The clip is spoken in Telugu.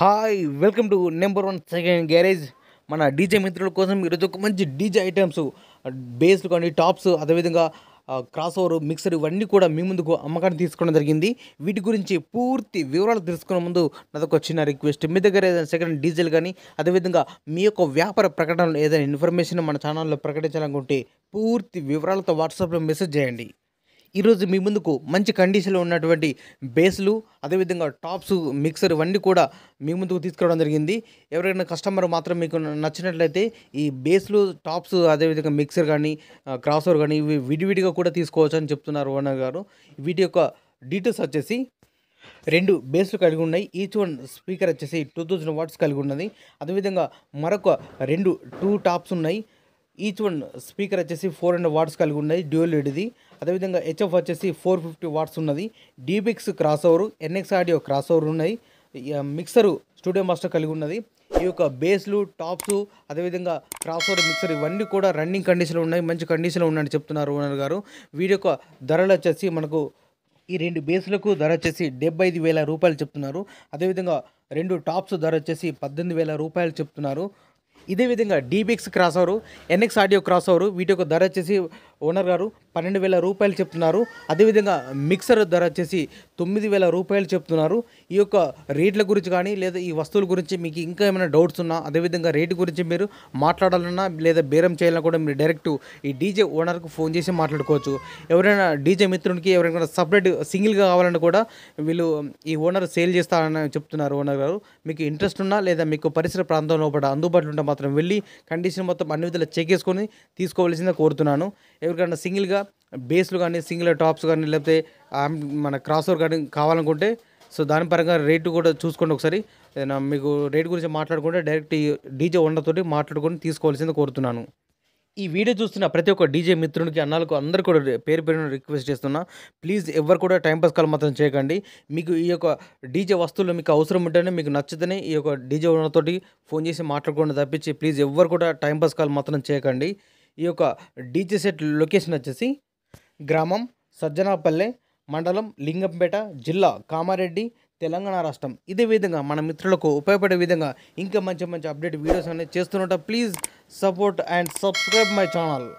hi welcome to number one second garage మన డీజే మిత్రుల కోసం ఈరోజు ఒక మంచి డీజే ఐటమ్స్ బేస్లు కానీ టాప్స్ అదేవిధంగా క్రాస్ ఓవర్ మిక్సర్ ఇవన్నీ కూడా మీ ముందుకు అమ్మకాన్ని తీసుకోవడం జరిగింది వీటి గురించి పూర్తి వివరాలు తెలుసుకునే ముందు నాదొక చిన్న రిక్వెస్ట్ మీ దగ్గర ఏదైనా సెకండ్ డీజిల్ కానీ అదేవిధంగా మీ యొక్క వ్యాపార ప్రకటనలు ఏదైనా ఇన్ఫర్మేషన్ మన ఛానల్లో ప్రకటించాలనుకుంటే పూర్తి వివరాలతో వాట్సాప్లో మెసేజ్ చేయండి ఈరోజు మీ ముందుకు మంచి కండిషన్లో ఉన్నటువంటి బేస్లు అదేవిధంగా టాప్స్ మిక్సర్ ఇవన్నీ కూడా మీ ముందుకు తీసుకురావడం జరిగింది ఎవరైనా కస్టమర్ మాత్రం మీకు నచ్చినట్లయితే ఈ బేస్లు టాప్స్ అదేవిధంగా మిక్సర్ కానీ ఓవర్ కానీ ఇవి విడివిడిగా కూడా తీసుకోవచ్చు అని చెప్తున్నారు ఓనర్ గారు వీటి యొక్క డీటెయిల్స్ వచ్చేసి రెండు బేస్లు కలిగి ఉన్నాయి ఈచ్ వన్ స్పీకర్ వచ్చేసి టూ థౌజండ్ వాట్స్ కలిగి ఉన్నది అదేవిధంగా మరొక రెండు టూ టాప్స్ ఉన్నాయి ఈచ్ వన్ స్పీకర్ వచ్చేసి ఫోర్ హండ్రెడ్ వాట్స్ కలిగి ఉన్నది డ్యూయల్ ఇడిది అదేవిధంగా హెచ్ఎఫ్ వచ్చేసి ఫోర్ ఫిఫ్టీ వాట్స్ ఉన్నది DBX cross over NX audio cross over ఉన్నది మిక్సరు స్టూడియో మాస్టర్ కలిగి ఉన్నది ఈ యొక్క బేస్లు టాప్స్ అదేవిధంగా క్రాస్ ఓవర్ మిక్సర్ ఇవన్నీ కూడా రన్నింగ్ కండిషన్లో ఉన్నాయి మంచి కండిషన్లో ఉన్నాయని చెప్తున్నారు ఓనర్ గారు వీడి యొక్క ధరలు వచ్చేసి మనకు ఈ రెండు బేస్లకు ధర వచ్చేసి డెబ్బై ఐదు వేల రూపాయలు చెప్తున్నారు అదేవిధంగా రెండు టాప్స్ ధర వచ్చేసి పద్దెనిమిది వేల రూపాయలు చెప్తున్నారు ఇదే విధంగా dbx crossover NX audio crossover వీటి యొక్క ధర వచ్చేసి ఓనర్ గారు పన్నెండు వేల రూపాయలు చెప్తున్నారు అదేవిధంగా మిక్సర్ ధర వచ్చేసి తొమ్మిది వేల రూపాయలు చెప్తున్నారు ఈ యొక్క రేట్ల గురించి కానీ లేదా ఈ వస్తువుల గురించి మీకు ఇంకా ఏమైనా డౌట్స్ ఉన్నా అదేవిధంగా రేటు గురించి మీరు మాట్లాడాలన్నా లేదా బేరం చేయాలన్నా కూడా మీరు డైరెక్ట్ ఈ డీజే ఓనర్కు ఫోన్ చేసి మాట్లాడుకోవచ్చు ఎవరైనా డీజే మిత్రునికి ఎవరైనా సపరేట్ సింగిల్గా కావాలన్నా కూడా వీళ్ళు ఈ ఓనర్ సేల్ చేస్తారని చెప్తున్నారు ఓనర్ గారు మీకు ఇంట్రెస్ట్ ఉన్నా లేదా మీకు పరిసర ప్రాంతం లోపల అందుబాటులో ఉంటే మాత్రం వెళ్ళి కండిషన్ మొత్తం అన్ని విధాలు చెక్ చేసుకొని తీసుకోవాల్సిందే కోరుతున్నాను ఎవరికైనా సింగిల్గా బేస్లు కానీ సింగిల్ టాప్స్ కానీ లేకపోతే మన క్రాస్ ఓవర్ కానీ కావాలనుకుంటే సో దాని పరంగా రేటు కూడా చూసుకోండి ఒకసారి మీకు రేట్ గురించి మాట్లాడుకుంటే డైరెక్ట్ డీజే ఉండతోటి మాట్లాడుకొని తీసుకోవాల్సింది కోరుతున్నాను ఈ వీడియో చూస్తున్న ప్రతి ఒక్క డీజే మిత్రునికి అన్నాలకు అందరు కూడా పేరు పేరును రిక్వెస్ట్ చేస్తున్నా ప్లీజ్ ఎవరు కూడా టైంపాస్ కాల్ మాత్రం చేయకండి మీకు ఈ యొక్క డీజే వస్తువులు మీకు అవసరం ఉంటేనే మీకు నచ్చితేనే ఈ యొక్క డీజే ఉన్నతోటి ఫోన్ చేసి మాట్లాడుకోండి తప్పించి ప్లీజ్ ఎవరు కూడా టైంపాస్ కాల్ మాత్రం చేయకండి ఈ యొక్క డీజే సెట్ లొకేషన్ వచ్చేసి గ్రామం సజ్జనాపల్లె మండలం లింగంపేట జిల్లా కామారెడ్డి తెలంగాణ రాష్ట్రం ఇదే విధంగా మన మిత్రులకు ఉపయోగపడే విధంగా ఇంకా మంచి మంచి అప్డేట్ వీడియోస్ అనేది చేస్తున్నట్టు please support and subscribe my channel